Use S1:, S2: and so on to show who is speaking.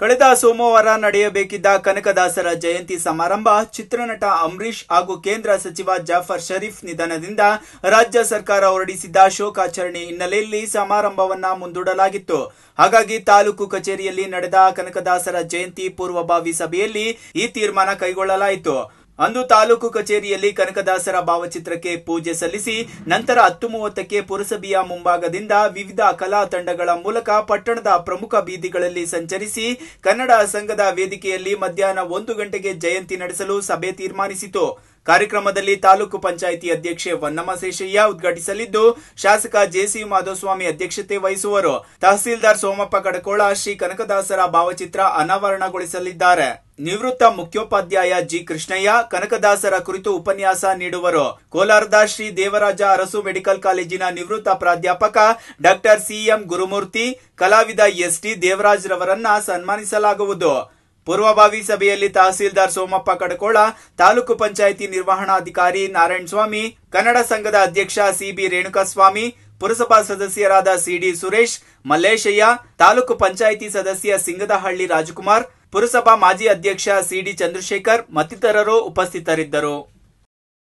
S1: ಕಳೆದ ಸೋಮವಾರ ನಡೆಯಬೇಕಿದ್ದ ಕನಕದಾಸರ ಜಯಂತಿ ಸಮಾರಂಭ ಚಿತ್ರನಟ ಅಂಬರೀಷ್ ಹಾಗೂ ಕೇಂದ್ರ ಸಚಿವ ಜಾಫರ್ ಷರೀಫ್ ನಿಧನದಿಂದ ರಾಜ್ಯ ಸರ್ಕಾರ ಹೊರಡಿಸಿದ್ದ ಶೋಕಾಚರಣೆ ಹಿನ್ನೆಲೆಯಲ್ಲಿ ಸಮಾರಂಭವನ್ನ ಮುಂದೂಡಲಾಗಿತ್ತು ಹಾಗಾಗಿ ತಾಲೂಕು ಕಚೇರಿಯಲ್ಲಿ ನಡೆದ ಕನಕದಾಸರ ಜಯಂತಿ ಪೂರ್ವಭಾವಿ ಸಭೆಯಲ್ಲಿ ಈ ತೀರ್ಮಾನ ಕೈಗೊಳ್ಳಲಾಯಿತು ಅಂದು ತಾಲೂಕು ಕಚೇರಿಯಲ್ಲಿ ಕನಕದಾಸರ ಭಾವಚಿತ್ರಕ್ಕೆ ಪೂಜೆ ಸಲ್ಲಿಸಿ ನಂತರ ಹತ್ತು ಮೂವತ್ತಕ್ಕೆ ಪುರಸಭೆಯ ಮುಂಭಾಗದಿಂದ ವಿವಿಧ ಕಲಾ ತಂಡಗಳ ಮೂಲಕ ಪಟ್ಟಣದ ಪ್ರಮುಖ ಬೀದಿಗಳಲ್ಲಿ ಸಂಚರಿಸಿ ಕನ್ನಡ ಸಂಘದ ವೇದಿಕೆಯಲ್ಲಿ ಮಧ್ಯಾಹ್ನ ಒಂದು ಗಂಟೆಗೆ ಜಯಂತಿ ನಡೆಸಲು ಸಭೆ ತೀರ್ಮಾನಿಸಿತು ಕಾರ್ಯಕ್ರಮದಲ್ಲಿ ತಾಲೂಕು ಪಂಚಾಯಿತಿ ಅಧ್ಯಕ್ಷೆ ವನ್ನಮ್ಮ ಶೇಷಯ್ಯ ಉದ್ಘಾಟಿಸಲಿದ್ದು ಶಾಸಕ ಜೆಸಿ ಮಾಧುಸ್ವಾಮಿ ಅಧ್ಯಕ್ಷತೆ ವಹಿಸುವರು ತಹಸೀಲ್ದಾರ್ ಸೋಮಪ್ಪ ಕಡಕೋಳ ಶ್ರೀ ಕನಕದಾಸರ ಭಾವಚಿತ್ರ ಅನಾವರಣಗೊಳಿಸಲಿದ್ದಾರೆ ನಿವೃತ್ತ ಮುಖ್ಯೋಪಾಧ್ಯಾಯ ಜಿ ಕೃಷ್ಣಯ್ಯ ಕನಕದಾಸರ ಕುರಿತು ಉಪನ್ಯಾಸ ನೀಡುವರು ಕೋಲಾರದ ಶ್ರೀ ದೇವರಾಜ ಅರಸು ಮೆಡಿಕಲ್ ಕಾಲೇಜಿನ ನಿವೃತ್ತ ಪ್ರಾಧ್ಯಾಪಕ ಡಾಕ್ಟರ್ ಸಿಎಂ ಗುರುಮೂರ್ತಿ ಕಲಾವಿದ ಎಸ್ಟಿ ದೇವರಾಜ್ ರವರನ್ನ ಸನ್ಮಾನಿಸಲಾಗುವುದು ಪೂರ್ವಭಾವಿ ಸಭೆಯಲ್ಲಿ ತಹಸೀಲ್ದಾರ್ ಸೋಮಪ್ಪ ಕಡಕೋಳ ತಾಲೂಕು ಪಂಚಾಯಿತಿ ನಿರ್ವಹಣಾಧಿಕಾರಿ ಸ್ವಾಮಿ ಕನ್ನಡ ಸಂಘದ ಅಧ್ಯಕ್ಷ ಸಿಬಿ ರೇಣುಕಾಸ್ವಾಮಿ ಪುರಸಭಾ ಸದಸ್ಯರಾದ ಸಿಡಿ ಸುರೇಶ್ ಮಲ್ಲೇಶಯ್ಯ ತಾಲೂಕು ಪಂಚಾಯಿತಿ ಸದಸ್ಯ ಸಿಂಗದಹಳ್ಳಿ ರಾಜಕುಮಾರ್ ಪುರಸಭಾ ಮಾಜಿ ಅಧ್ಯಕ್ಷ ಸಿಡಿ ಚಂದ್ರಶೇಖರ್ ಮತ್ತಿತರರು ಉಪಸ್ಥಿತರಿದ್ದರು